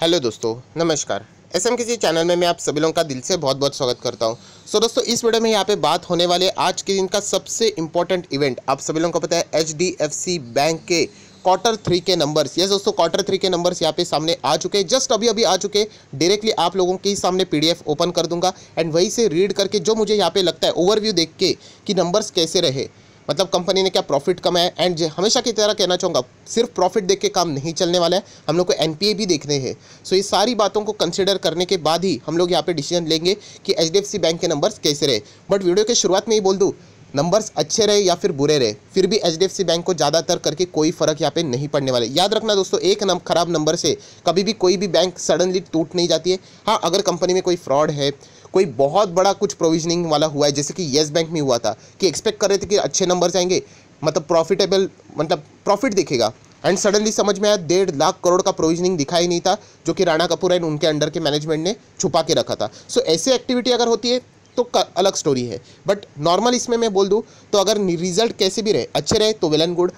hello दोस्तों नमस्कार S M किसी चैनल में मैं आप सभी लोगों का दिल से बहुत बहुत स्वागत करता हूं सो so दोस्तों इस वीडियो में यहाँ पे बात होने वाले आज के दिन का सबसे इम्पोर्टेंट इवेंट आप सभी लोगों को पता है एच बैंक के क्वार्टर थ्री के नंबर्स यस दोस्तों क्वार्टर थ्री के नंबर्स यहाँ पे सामने आ चुके हैं जस्ट अभी अभी आ चुके डायरेक्टली आप लोगों के सामने पीडीएफ ओपन कर दूंगा एंड वहीं से रीड करके जो मुझे यहाँ पे लगता है ओवरव्यू देख के कि नंबर्स कैसे रहे मतलब कंपनी ने क्या प्रॉफिट कमाया एंड हमेशा की तरह कहना चाहूँगा सिर्फ प्रॉफिट देख के काम नहीं चलने वाला है हम लोग को एन भी देखने हैं सो ये सारी बातों को कंसिडर करने के बाद ही हम लोग यहाँ पर डिसीजन लेंगे कि एच बैंक के नंबर्स कैसे रहे बट वीडियो के शुरुआत में ही बोल दूँ नंबर्स अच्छे रहे या फिर बुरे रहे फिर भी एच बैंक को ज़्यादातर करके कोई फ़र्क यहाँ पे नहीं पड़ने वाले याद रखना दोस्तों एक नम ख़राब नंबर से कभी भी कोई भी बैंक सडनली टूट नहीं जाती है हाँ अगर कंपनी में कोई फ्रॉड है कोई बहुत बड़ा कुछ प्रोविजनिंग वाला हुआ है जैसे कि येस बैंक में हुआ था कि एक्सपेक्ट कर रहे थे कि अच्छे नंबर आएंगे मतलब प्रॉफिटेबल मतलब प्रॉफिट दिखेगा एंड सडनली समझ में आया डेढ़ लाख करोड़ का प्रोविजनिंग दिखाई नहीं था जो कि राणा कपूर एंड उनके अंडर के मैनेजमेंट ने छुपा के रखा था सो so, ऐसी एक्टिविटी अगर होती है तो अलग स्टोरी है बट नॉर्मल इसमें मैं बोल दूँ तो अगर रिजल्ट कैसे भी रहे अच्छे रहे तो वेल एंड गुड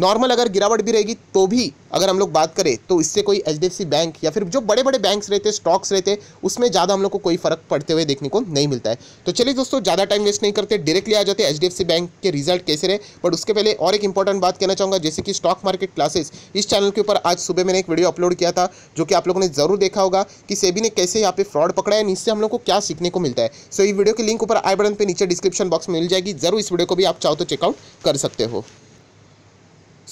नॉर्मल अगर गिरावट भी रहेगी तो भी अगर हम लोग बात करें तो इससे कोई एच बैंक या फिर जो बड़े बड़े बैंक्स रहते स्टॉक्स रहते उसमें ज़्यादा हम लोग को कोई फर्क पड़ते हुए देखने को नहीं मिलता है तो चलिए दोस्तों ज़्यादा टाइम वेस्ट नहीं करते डायरेक्टली आ जाते एच बैंक के रिजल्ट कैसे रहे बट उसके पहले और एक इंपॉर्टेंट बात कहना चाहूँगा जैसे कि स्टॉक मार्केट क्लासेस इस चैनल के ऊपर आज सुबह मैंने एक वीडियो अपलोड किया था जो कि आप लोगों ने जरूर देखा होगा कि सेबी ने कैसे यहाँ पे फ्रॉड पकड़ा है इससे हम लोग को क्या सीखने को मिलता है सो so, ये वीडियो के लिंक ऊपर आई बटन पर नीचे डिस्क्रिप्शन बॉक्स में मिल जाएगी जरूर इस वीडियो को भी आप चाहो तो चेकआउट कर सकते हो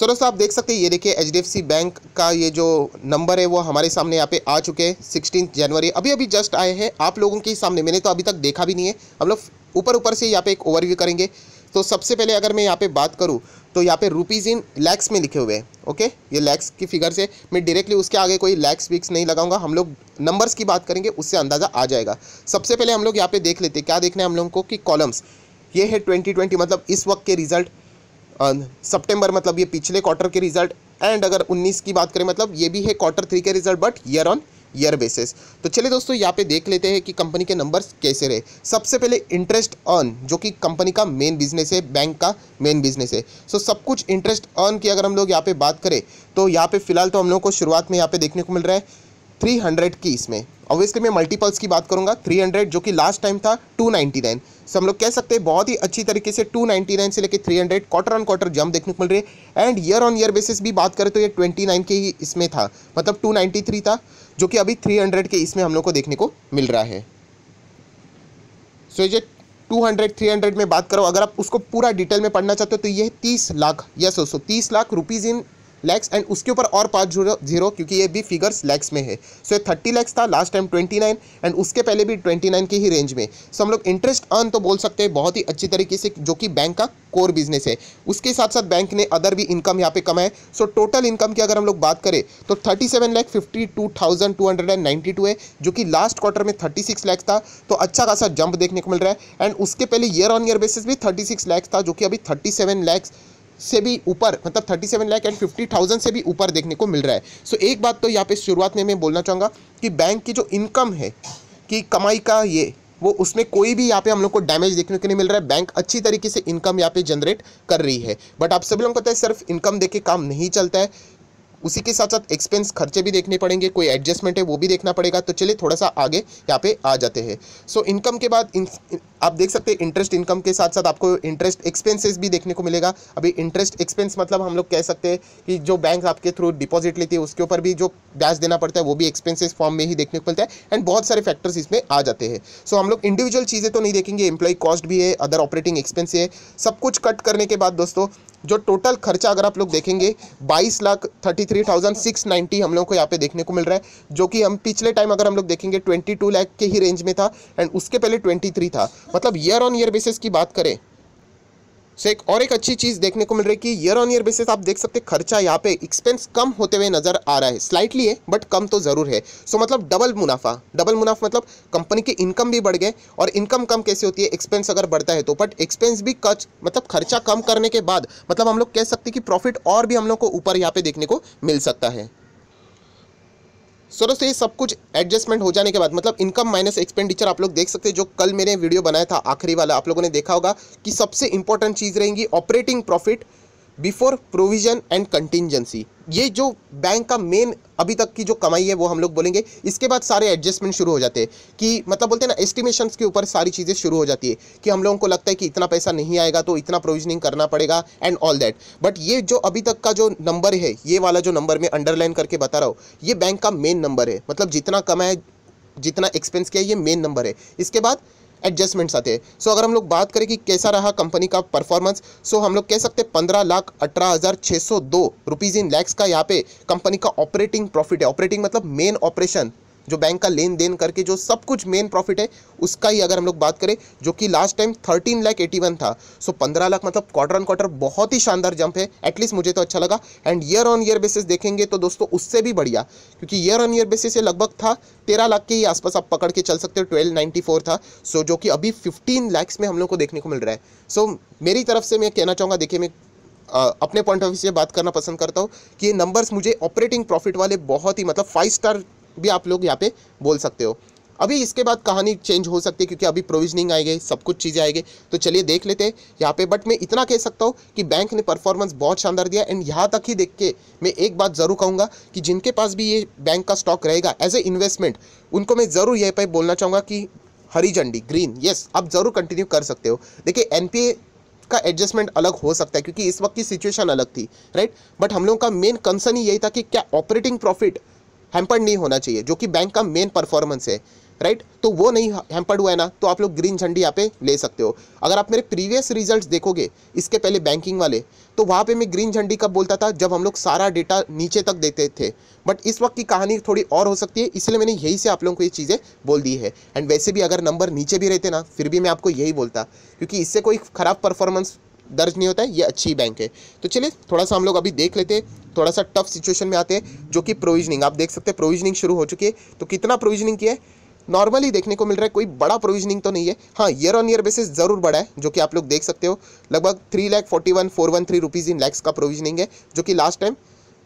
सो दोस्तों आप देख सकते हैं ये देखिए एच बैंक का ये जो नंबर है वो हमारे सामने यहाँ पे आ चुके हैं सिक्सटीन जनवरी अभी अभी जस्ट आए हैं आप लोगों के सामने मैंने तो अभी तक देखा भी नहीं है हम लोग ऊपर ऊपर से यहाँ पे एक ओवरव्यू करेंगे तो सबसे पहले अगर मैं यहाँ पे बात करूँ तो यहाँ पे रुपीज़ इन लैक्स में लिखे हुए हैं ओके ये लैक्स की फिगर से मैं डायरेक्टली उसके आगे कोई लैक्स विक्स नहीं लगाऊंगा हम लोग नंबर्स की बात करेंगे उससे अंदाज़ा आ जाएगा सबसे पहले हम लोग यहाँ पे देख लेते हैं क्या देखना है हम लोगों को कि कॉलम्स ये है ट्वेंटी ट्वेंटी मतलब इस वक्त के रिजल्ट सितंबर मतलब ये पिछले क्वार्टर के रिजल्ट एंड अगर 19 की बात करें मतलब ये भी है क्वार्टर थ्री के result but year on year basis तो चलिए दोस्तों यहाँ पे देख लेते हैं कि कंपनी के नंबर्स कैसे रहे सबसे पहले इंटरेस्ट अर्न जो कि कंपनी का मेन बिजनेस है बैंक का मेन बिजनेस है सो so, सब कुछ इंटरेस्ट अर्न की अगर हम लोग यहाँ पे बात करें तो यहाँ पे फिलहाल तो हम लोग को शुरुआत में यहाँ पे देखने को मिल रहा है थ्री हंड्रेड की इसमें ऑब्वियसली मैं मल्टीपल्स की बात करूँगा थ्री हंड्रेड जो कि लास्ट टाइम था टू नाइन सो हम लोग कह सकते हैं बहुत ही अच्छी तरीके से 299 से लेकर 300 क्वार्टर ऑन क्वार्टर जंप देखने को मिल रही है and year on year basis भी बात करें तो ये 29 के ही इसमें था मतलब 293 था जो कि अभी 300 के इसमें हम लोग को देखने को मिल रहा है सो टू ये 200 300 में बात करो अगर आप उसको पूरा डिटेल में पढ़ना चाहते हो तो ये 30 लाख सो सो तीस lakh rupees in lakhs and उसके ऊपर और पाँच जीरो जीरो क्योंकि ये भी फिगर्स लैक्स में है सो ये थर्टी लैक्स था last time twenty nine and उसके पहले भी ट्वेंटी नाइन की ही रेंज में सो हम लोग इंटरेस्ट अर्न तो बोल सकते हैं बहुत ही अच्छी तरीके से जो कि बैंक का कोर बिजनेस है उसके साथ साथ बैंक ने अदर भी इनकम यहाँ पे कमाए सो टोटल इनकम की अगर हम लोग बात करें तो thirty seven lakh fifty two thousand two hundred and ninety two है जो कि लास्ट क्वार्टर में थर्टी सिक्स लैख था तो अच्छा खासा जंप देखने को मिल रहा है एंड उसके पहले ईयर ऑन ईयर बेसिस भी थर्टी सिक्स लैक्स था जो कि अभी थर्टी सेवन लैक्स से भी ऊपर मतलब thirty seven lakh and fifty thousand से भी ऊपर देखने को मिल रहा है सो so, एक बात तो यहाँ पे शुरुआत में मैं बोलना चाहूँगा कि बैंक की जो इनकम है कि कमाई का ये वो उसमें कोई भी यहाँ पे हम लोग को डैमेज देखने को नहीं मिल रहा है बैंक अच्छी तरीके से इनकम यहाँ पे जनरेट कर रही है बट आप सभी लोगों को पता है सिर्फ इनकम देखे काम नहीं चलता है उसी के साथ साथ एक्सपेंस खर्चे भी देखने पड़ेंगे कोई एडजस्टमेंट है वो भी देखना पड़ेगा तो चलिए थोड़ा सा आगे यहाँ पे आ जाते हैं सो so, इनकम के बाद आप देख सकते हैं इंटरेस्ट इनकम के साथ साथ आपको इंटरेस्ट एक्सपेंसेस भी देखने को मिलेगा अभी इंटरेस्ट एक्सपेंस मतलब हम लोग कह सकते हैं कि जो बैंक आपके थ्रू डिपॉजिट लेती है उसके ऊपर भी जो ब्याज देना पड़ता है वो भी एक्सपेंसेस फॉर्म में ही देखने को मिलता है एंड बहुत सारे फैक्टर्स इसमें आ जाते हैं सो so, हम लोग इंडिविजुअल चीज़ें तो नहीं देखेंगे एम्प्लॉय कॉस्ट भी है अदर ऑपरेटिंग एक्सपेंस है सब कुछ कट करने के बाद दोस्तों जो टोटल खर्चा अगर आप लोग देखेंगे बाईस lakh thirty three thousand six ninety हम लोग को यहाँ पे देखने को मिल रहा है जो कि हम पिछले टाइम अगर हम लोग देखेंगे ट्वेंटी टू लाख के ही रेंज में था एंड उसके पहले ट्वेंटी थ्री था मतलब ईयर ऑन ईयर बेसिस की बात करें सो एक और एक अच्छी चीज़ देखने को मिल रही है कि ईयर ऑन ईयर बेसिस आप देख सकते हैं खर्चा यहाँ पे एक्सपेंस कम होते हुए नज़र आ रहा है स्लाइटली है बट कम तो ज़रूर है सो so, मतलब डबल मुनाफा डबल मुनाफा मतलब कंपनी की इनकम भी बढ़ गए और इनकम कम कैसे होती है एक्सपेंस अगर बढ़ता है तो बट एक्सपेंस भी कच मतलब खर्चा कम करने के बाद मतलब हम लोग कह सकते हैं कि प्रॉफिट और भी हम लोग को ऊपर यहाँ पे देखने को मिल सकता है सो दोस्तों ये सब कुछ एडजस्टमेंट हो जाने के बाद मतलब इनकम माइनस एक्सपेंडिचर आप लोग देख सकते हैं जो कल मैंने वीडियो बनाया था आखिरी वाला आप लोगों ने देखा होगा कि सबसे इंपॉर्टेंट चीज़ रहेंगी operating profit before provision and contingency ये जो बैंक का मेन अभी तक की जो कमाई है वो हम लोग बोलेंगे इसके बाद सारे एडजस्टमेंट शुरू हो जाते हैं कि मतलब बोलते हैं ना एस्टिमेशन के ऊपर सारी चीज़ें शुरू हो जाती है कि हम लोगों को लगता है कि इतना पैसा नहीं आएगा तो इतना प्रोविजनिंग करना पड़ेगा एंड ऑल दैट बट ये जो अभी तक का जो नंबर है ये वाला जो नंबर मैं अंडरलाइन करके बता रहा हूँ ये बैंक का मेन नंबर है मतलब जितना कमाए जितना एक्सपेंस किया ये मेन नंबर है इसके बाद एडजस्टमेंट्स आते हैं सो अगर हम लोग बात करें कि कैसा रहा कंपनी का परफॉर्मेंस सो हम लोग कह सकते हैं पंद्रह लाख अठारह हज़ार छः सौ दो रुपीज़ इन लैक्स का यहाँ पे कंपनी का ऑपरेटिंग प्रॉफिट है ऑपरेटिंग मतलब मेन ऑपरेशन जो बैंक का लेन देन करके जो सब कुछ मेन प्रॉफिट है उसका ही अगर हम लोग बात करें जो कि last time thirteen lakh eighty one था सो पंद्रह लाख मतलब क्वार्टर ऑन क्वार्टर बहुत ही शानदार जंप है एटलीस्ट मुझे तो अच्छा लगा and year on year basis देखेंगे तो दोस्तों उससे भी बढ़िया क्योंकि ईयर ऑन ईयर बेसिस ये लगभग था तेरह लाख के ही आसपास आप पकड़ के चल सकते हो ट्वेल्व नाइन्टी फोर था सो so, जो कि अभी फिफ्टीन लैक्स में हम लोग को देखने को मिल रहा है सो so, मेरी तरफ से मैं कहना चाहूँगा देखिए मैं अपने पॉइंट ऑफ व्यू से बात करना पसंद करता हूँ कि ये नंबर्स मुझे ऑपरेटिंग प्रॉफिट वाले बहुत ही मतलब फाइव स्टार भी आप लोग यहाँ पे बोल सकते हो अभी इसके बाद कहानी चेंज हो सकती है क्योंकि अभी प्रोविजनिंग आएगी सब कुछ चीज़ें आएगी तो चलिए देख लेते हैं यहाँ पे बट मैं इतना कह सकता हूँ कि बैंक ने परफॉर्मेंस बहुत शानदार दिया एंड यहाँ तक ही देख के मैं एक बात ज़रूर कहूँगा कि जिनके पास भी ये बैंक का स्टॉक रहेगा एज ए इन्वेस्टमेंट उनको मैं ज़रूर यह पर बोलना चाहूँगा कि हरी झंडी ग्रीन येस आप ज़रूर कंटिन्यू कर सकते हो देखिए एन का एडजस्टमेंट अलग हो सकता है क्योंकि इस वक्त की सिचुएशन अलग थी राइट बट हम लोगों का मेन कंसर्न ही यही था कि क्या ऑपरेटिंग प्रॉफिट हैम्पर्ड नहीं होना चाहिए जो कि बैंक का मेन परफॉर्मेंस है राइट तो वो नहीं हैम्पर्ड हुआ है ना तो आप लोग ग्रीन झंडी यहाँ पे ले सकते हो अगर आप मेरे प्रीवियस रिजल्ट्स देखोगे इसके पहले बैंकिंग वाले तो वहाँ पे मैं ग्रीन झंडी कब बोलता था जब हम लोग सारा डेटा नीचे तक देते थे बट इस वक्त की कहानी थोड़ी और हो सकती है इसलिए मैंने यही से आप लोगों को ये चीज़ें बोल दी है एंड वैसे भी अगर नंबर नीचे भी रहते ना फिर भी मैं आपको यही बोलता क्योंकि इससे कोई ख़राब परफॉर्मेंस दर्ज नहीं होता है ये अच्छी बैंक है तो चलिए थोड़ा सा हम लोग अभी देख लेते हैं थोड़ा सा टफ सिचुएशन में आते हैं जो कि प्रोविजनिंग आप देख सकते हैं प्रोविजनिंग शुरू हो चुकी है तो कितना प्रोविजनिंग किया है नॉर्मली देखने को मिल रहा है कोई बड़ा प्रोविजनिंग तो नहीं है हाँ ईयर ऑन ईयर बेसिस जरूर बढ़ा है जो कि आप लोग देख सकते हो लगभग three lakh forty one four one three rupees in lakhs का प्रोविजनिंग है जो कि लास्ट टाइम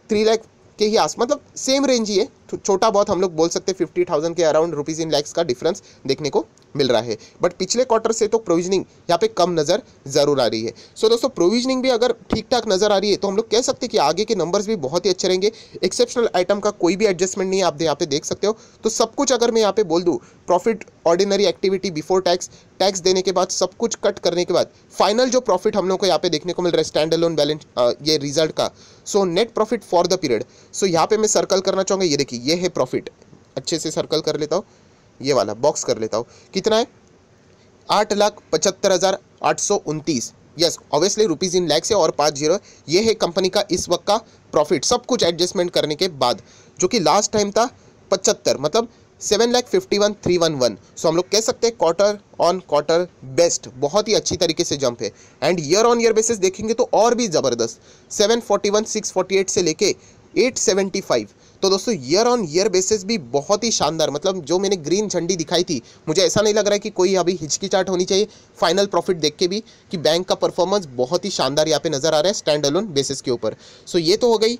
थ्री लैख के ही आस मतलब सेम रेंज ही है छोटा बहुत हम लोग बोल सकते हैं फिफ्टी थाउजेंड के अराउंड रुपीज़ इन लैक्स का डिफरेंस देखने को मिल रहा है बट पिछले क्वार्टर से तो प्रोविजनिंग यहाँ पे कम नज़र ज़रूर आ रही है सो so, दोस्तों प्रोविजनिंग भी अगर ठीक ठाक नज़र आ रही है तो हम लोग कह सकते हैं कि आगे के नंबर्स भी बहुत ही अच्छे रहेंगे एक्सेप्शनल आइटम का कोई भी एडजस्टमेंट नहीं है आप यहाँ पे देख सकते हो तो सब कुछ अगर मैं यहाँ पे बोल दूँ profit ordinary activity before tax tax देने के बाद सब कुछ कट करने के बाद फाइनल जो प्रॉफिट हम लोग को यहाँ पे देखने को मिल रहा है स्टैंड अलोन बैलेंस ये रिजल्ट का so net profit for the period so यहाँ पे मैं सर्कल करना चाहूँगा ये देखिए ये है प्रॉफिट अच्छे से सर्कल कर लेता हूँ ये वाला बॉक्स कर लेता हूँ कितना है आठ लाख पचहत्तर हज़ार आठ सौ उनतीस yes obviously rupees in lakhs है और पाँच जीरो ये है कंपनी का इस वक्त का प्रॉफिट सब कुछ एडजस्टमेंट करने के बाद जो कि लास्ट टाइम था पचहत्तर मतलब seven lakh fifty one three one one so हम लोग कह सकते हैं क्वार्टर ऑन क्वार्टर बेस्ट बहुत ही अच्छी तरीके से जंप है and year on year basis देखेंगे तो और भी ज़बरदस्त seven forty one six forty eight से लेके एट सेवेंटी फाइव तो दोस्तों ईयर ऑन ईयर बेसिस भी बहुत ही शानदार मतलब जो मैंने ग्रीन झंडी दिखाई थी मुझे ऐसा नहीं लग रहा है कि कोई अभी हिचकी चार्ट होनी चाहिए फाइनल प्रॉफिट देख के भी कि बैंक का परफॉर्मेंस बहुत ही शानदार यहाँ पे नजर आ रहा है स्टैंड अलोन बेसिस के ऊपर सो ये तो हो गई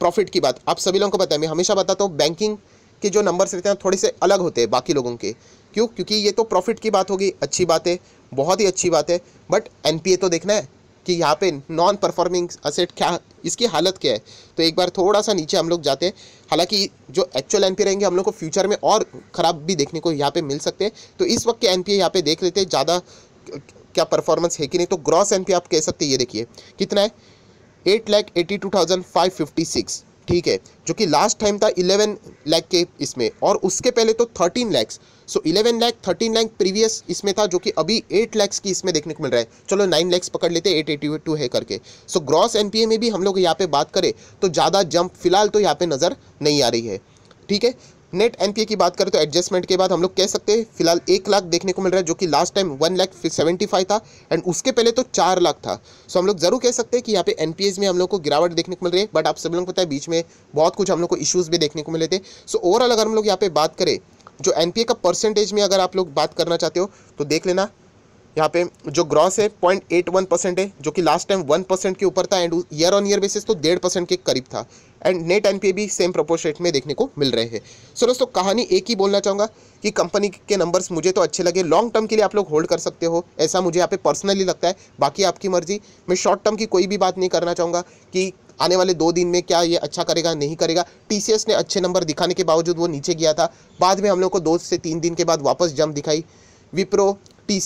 प्रॉफिट की बात आप सभी लोगों को पता है मैं हमेशा बताता हूँ बैंकिंग के जो नंबर्स रहते हैं थोड़े से अलग होते हैं बाकी लोगों के क्यों क्योंकि ये तो प्रॉफिट की बात होगी अच्छी बात है बहुत ही अच्छी बात है बट एन तो देखना है कि यहाँ पे नॉन परफॉर्मिंग असेट क्या इसकी हालत क्या है तो एक बार थोड़ा सा नीचे हम लोग जाते हैं हालांकि जो एक्चुअल एन रहेंगे हम लोग को फ्यूचर में और ख़राब भी देखने को यहाँ पे मिल सकते हैं तो इस वक्त के एन पी यहाँ पे देख लेते हैं ज़्यादा क्या परफॉर्मेंस है कि नहीं तो ग्रॉस एन आप कह सकते हैं ये देखिए कितना है eight lakh eighty two thousand five fifty six ठीक है जो कि लास्ट टाइम था 11 लाख के इसमें और उसके पहले तो 13 लैक्स सो 11 लाख 13 लाख प्रीवियस इसमें था जो कि अभी 8 लैक्स की इसमें देखने को मिल रहा है चलो 9 लैक्स पकड़ लेते हैं टू है करके सो ग्रॉस एनपीए में भी हम लोग यहाँ पे बात करें तो ज़्यादा जंप फिलहाल तो यहाँ पे नज़र नहीं आ रही है ठीक है नेट एनपीए की बात करें तो एडजस्टमेंट के बाद हम लोग कह सकते हैं फिलहाल एक लाख देखने को मिल रहा है जो कि last time one lakh seventy five था एंड उसके पहले तो चार लाख था सो हम लोग जरूर कह सकते हैं कि यहाँ पे एनपीएस में हम लोग को गिरावट देखने को मिल रही है बट आप सब लोग पता है बीच में बहुत कुछ हम लोग को इशूज़ भी देखने को मिले थे सो so ओवरऑल अगर हम लोग यहाँ पे बात करें जो एनपीए का परसेंटेज में अगर आप लोग बात करना चाहते हो तो देख लेना यहाँ पे जो ग्रॉस है पॉइंट एट वन परसेंट है जो कि लास्ट टाइम वन परसेंट के ऊपर था and year on year basis तो डेढ़ परसेंट के करीब था एंड नेट एनपीए भी सेम प्रोपोर्शेट में देखने को मिल रहे हैं सो दोस्तों कहानी एक ही बोलना चाहूँगा कि कंपनी के नंबर्स मुझे तो अच्छे लगे लॉन्ग टर्म के लिए आप लोग होल्ड कर सकते हो ऐसा मुझे यहाँ पे पर्सनली लगता है बाकी आपकी मर्जी मैं शॉर्ट टर्म की कोई भी बात नहीं करना चाहूँगा कि आने वाले दो दिन में क्या ये अच्छा करेगा नहीं करेगा टीसीएस ने अच्छे नंबर दिखाने के बावजूद वो नीचे गया था बाद में हम लोग को दो से तीन दिन के बाद वापस जम दिखाई विप्रो टी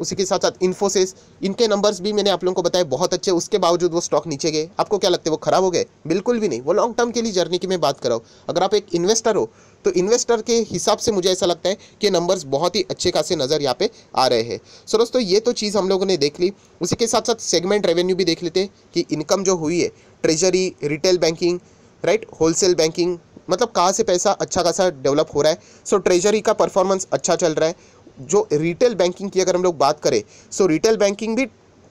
उसी के साथ साथ इन्फोसिस इनके नंबर्स भी मैंने आप लोगों को बताए बहुत अच्छे उसके बावजूद वो स्टॉक नीचे गए आपको क्या लगता है वो खराब हो गए बिल्कुल भी नहीं वो लॉन्ग टर्म के लिए जर्नी की मैं बात कर रहा हूँ अगर आप एक इन्वेस्टर हो तो इन्वेस्टर के हिसाब से मुझे ऐसा लगता है कि नंबर्स बहुत ही अच्छे खासे नज़र यहाँ पे आ रहे हैं सो दोस्तों ये तो चीज़ हम लोगों ने देख ली उसी के साथ साथ सेगमेंट रेवेन्यू भी देख लेते हैं कि इनकम जो हुई है treasury retail banking right wholesale banking मतलब कहाँ से पैसा अच्छा खासा डेवलप हो रहा है सो so, ट्रेजरी का परफॉर्मेंस अच्छा चल रहा है जो रिटेल बैंकिंग की अगर हम लोग बात करें सो रिटेल बैंकिंग भी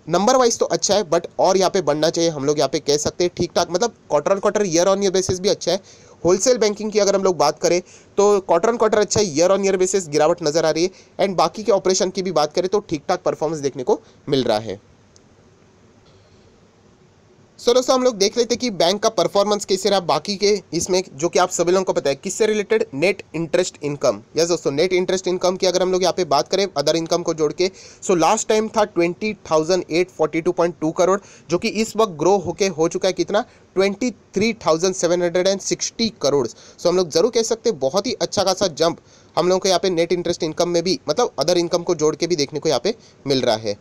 नंबर वाइज तो अच्छा है बट और यहाँ पे बढ़ना चाहिए हम लोग यहाँ पे कह सकते हैं ठीक ठाक मतलब quarter on quarter year on year basis भी अच्छा है होलसेल बैंकिंग की अगर हम लोग बात करें तो क्वार्टर ऑन क्वार्टर अच्छा है ईयर ऑन ईयर बेसिस गिरावट नजर आ रही है एंड बाकी के ऑपरेशन की भी बात करें तो ठीक ठाक परफॉर्मेंस देखने को मिल रहा है सो दोस्तों हम लोग देख लेते कि बैंक का परफॉर्मेंस कैसे रहा बाकी के इसमें जो कि आप सभी लोगों को पता है किससे related net interest income yes दोस्तों नेट इंटरेस्ट इनकम की अगर हम लोग यहाँ पे बात करें अदर इनकम को जोड़ के सो लास्ट टाइम था twenty thousand eight forty two point two crore जो कि इस वक्त ग्रो होके हो चुका है कितना twenty three thousand seven hundred and sixty crore so हम लोग ज़रूर कह सकते हैं बहुत ही अच्छा खासा जंप हम लोगों को यहाँ पे नेट इंटरेस्ट इनकम में भी मतलब अदर इनकम को जोड़ के भी देखने को यहाँ पे मिल रहा है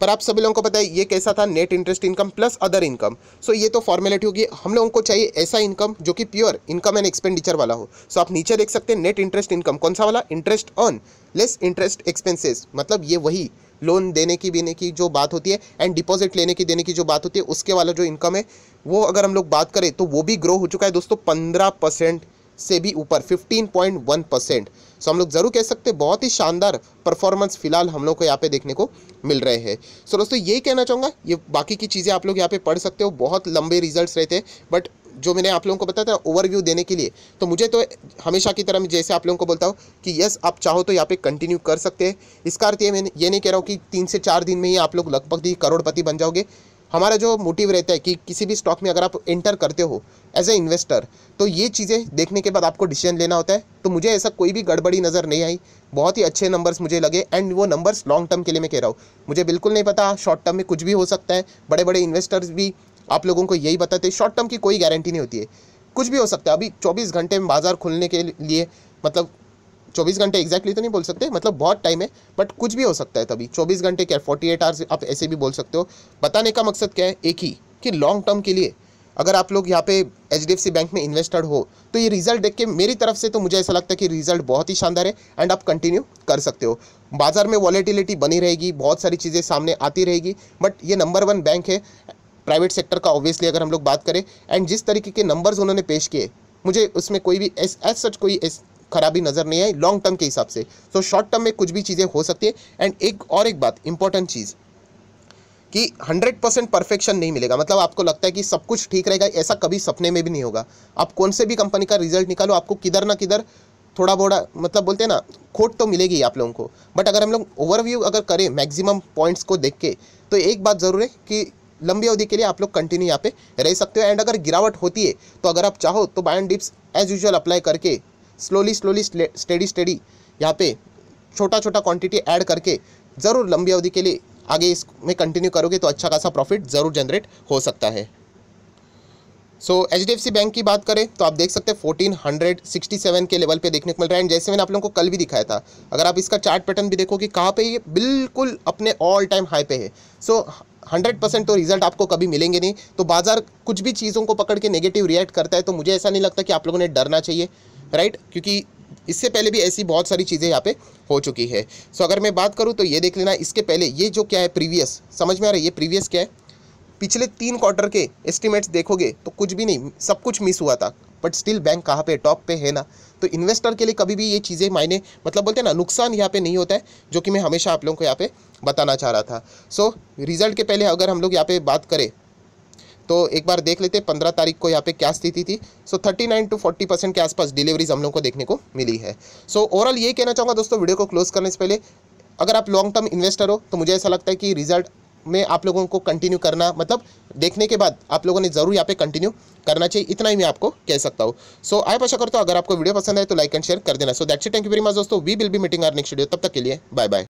पर आप सभी लोगों को पता है ये कैसा था net interest income plus other income so ये तो फॉर्मेलिटी होगी हम लोगों को चाहिए ऐसा इनकम जो कि प्योर इनकम एंड एक्सपेंडिचर वाला हो सो आप नीचे देख सकते हैं नेट इंटरेस्ट इनकम कौन सा वाला interest on less interest expenses मतलब ये वही लोन देने की देने की जो बात होती है एंड डिपॉजिट लेने की देने की जो बात होती है उसके वाला जो इनकम है वो अगर हम लोग बात करें तो वो भी ग्रो हो चुका है दोस्तों पंद्रह परसेंट से भी ऊपर fifteen point one percent so हम लोग ज़रूर कह सकते हैं बहुत ही शानदार परफॉर्मेंस फिलहाल हम लोग को यहाँ पे देखने को मिल रहे हैं सो दोस्तों यही कहना चाहूँगा ये बाकी की चीज़ें आप लोग यहाँ पे पढ़ सकते हो बहुत लंबे रिजल्ट्स रहते हैं बट जो मैंने आप लोगों को बताया था ओवरव्यू देने के लिए तो मुझे तो हमेशा की तरह जैसे आप लोगों को बोलता हूँ कि यस आप चाहो तो यहाँ पे कंटिन्यू कर सकते हैं इसका अर्थ ये मैं ये नहीं कह रहा हूँ कि तीन से चार दिन में ही आप लोग लगभग ही करोड़पति बन जाओगे हमारा जो मोटिव रहता है कि किसी भी स्टॉक में अगर आप एंटर करते हो एज ए इन्वेस्टर तो ये चीज़ें देखने के बाद आपको डिसीजन लेना होता है तो मुझे ऐसा कोई भी गड़बड़ी नज़र नहीं आई बहुत ही अच्छे नंबर्स मुझे लगे एंड वो नंबर्स लॉन्ग टर्म के लिए मैं कह रहा हूँ मुझे बिल्कुल नहीं पता शॉर्ट टर्म में कुछ भी हो सकता है बड़े बड़े इन्वेस्टर्स भी आप लोगों को यही बताते शॉर्ट टर्म की कोई गारंटी नहीं होती है कुछ भी हो सकता है अभी चौबीस घंटे में बाज़ार खुलने के लिए मतलब 24 घंटे एग्जैक्टली तो नहीं बोल सकते मतलब बहुत टाइम है बट कुछ भी हो सकता है तभी 24 घंटे क्या 48 आवर्स आप ऐसे भी बोल सकते हो बताने का मकसद क्या है एक ही कि लॉन्ग टर्म के लिए अगर आप लोग यहाँ पे एच बैंक में इन्वेस्टेड हो तो ये रिजल्ट देख के मेरी तरफ से तो मुझे ऐसा लगता है कि रिजल्ट बहुत ही शानदार है एंड आप कंटिन्यू कर सकते हो बाजार में वॉलेटिलिटी बनी रहेगी बहुत सारी चीज़ें सामने आती रहेगी बट ये नंबर वन बैंक है प्राइवेट सेक्टर का ऑब्वियसली अगर हम लोग बात करें एंड जिस तरीके के नंबर्स उन्होंने पेश किए मुझे उसमें कोई भी एज सच कोई खराबी नज़र नहीं आई लॉन्ग टर्म के हिसाब से सो शॉर्ट टर्म में कुछ भी चीज़ें हो सकती है एंड एक और एक बात इंपॉर्टेंट चीज़ कि 100 परसेंट परफेक्शन नहीं मिलेगा मतलब आपको लगता है कि सब कुछ ठीक रहेगा ऐसा कभी सपने में भी नहीं होगा आप कौन से भी कंपनी का रिजल्ट निकालो आपको किधर ना किधर थोड़ा बोड़ा मतलब बोलते हैं ना खोट तो मिलेगी आप लोगों को बट अगर हम लोग ओवरव्यू अगर करें मैक्सिमम पॉइंट्स को देख के तो एक बात ज़रूर है कि लंबी अवधि के लिए आप लोग कंटिन्यू यहाँ पे रह सकते हो एंड अगर गिरावट होती है तो अगर आप चाहो तो buy and dips as usual apply करके स्लोली स्लोली स्टेडी स्टेडी यहाँ पे छोटा छोटा क्वांटिटी ऐड करके ज़रूर लंबी अवधि के लिए आगे इसमें कंटिन्यू करोगे तो अच्छा खासा प्रॉफिट ज़रूर जनरेट हो सकता है so H D F C bank की बात करें तो आप देख सकते हैं फोर्टीन हंड्रेड सिक्सटी सेवन के लेवल पे देखने को मिल रहा है एंड जैसे मैंने आप लोगों को कल भी दिखाया था अगर आप इसका चार्ट पैटर्न भी देखो कि कहाँ पे ये बिल्कुल अपने ऑल टाइम हाई पे है सो हंड्रेड परसेंट तो रिजल्ट आपको कभी मिलेंगे नहीं तो बाजार कुछ भी चीज़ों को पकड़ के नेगेटिव रिएक्ट करता है तो मुझे ऐसा नहीं लगता कि आप लोगों ने डरना चाहिए राइट क्योंकि इससे पहले भी ऐसी बहुत सारी चीज़ें यहाँ पे हो चुकी है सो अगर मैं बात करूँ तो ये देख लेना इसके पहले ये जो क्या है प्रीवियस समझ में आ रहा है ये प्रीवियस क्या है पिछले तीन क्वार्टर के एस्टिमेट्स देखोगे तो कुछ भी नहीं सब कुछ मिस हुआ था बट स्टिल बैंक कहाँ पे टॉप पे है ना तो इन्वेस्टर के लिए कभी भी ये चीज़ें मायने मतलब बोलते हैं ना नुकसान यहाँ पे नहीं होता है जो कि मैं हमेशा आप लोगों को यहाँ पे बताना चाह रहा था सो so, रिजल्ट के पहले अगर हम लोग यहाँ पे बात करें तो एक बार देख लेते हैं पंद्रह तारीख को यहाँ पे क्या स्थिति थी so thirty nine to forty percent के आसपास डिलीवरीज हम लोग को देखने को मिली है सो so, ओवरऑल ये कहना चाहूँगा दोस्तों वीडियो को क्लोज करने से पहले अगर आप लॉन्ग टर्म इन्वेस्टर हो तो मुझे ऐसा लगता है कि रिजल्ट में आप लोगों को कंटिन्यू करना मतलब देखने के बाद आप लोगों ने ज़रूर यहाँ पे कंटिन्यू करना चाहिए इतना ही मैं आपको कह सकता हूँ सो आई आशा करता हूँ अगर आपको वीडियो पसंद आए तो लाइक एंड शेयर कर देना so that's thank you very much दोस्तों we will be meeting are next video तब तक के लिए बाय बाय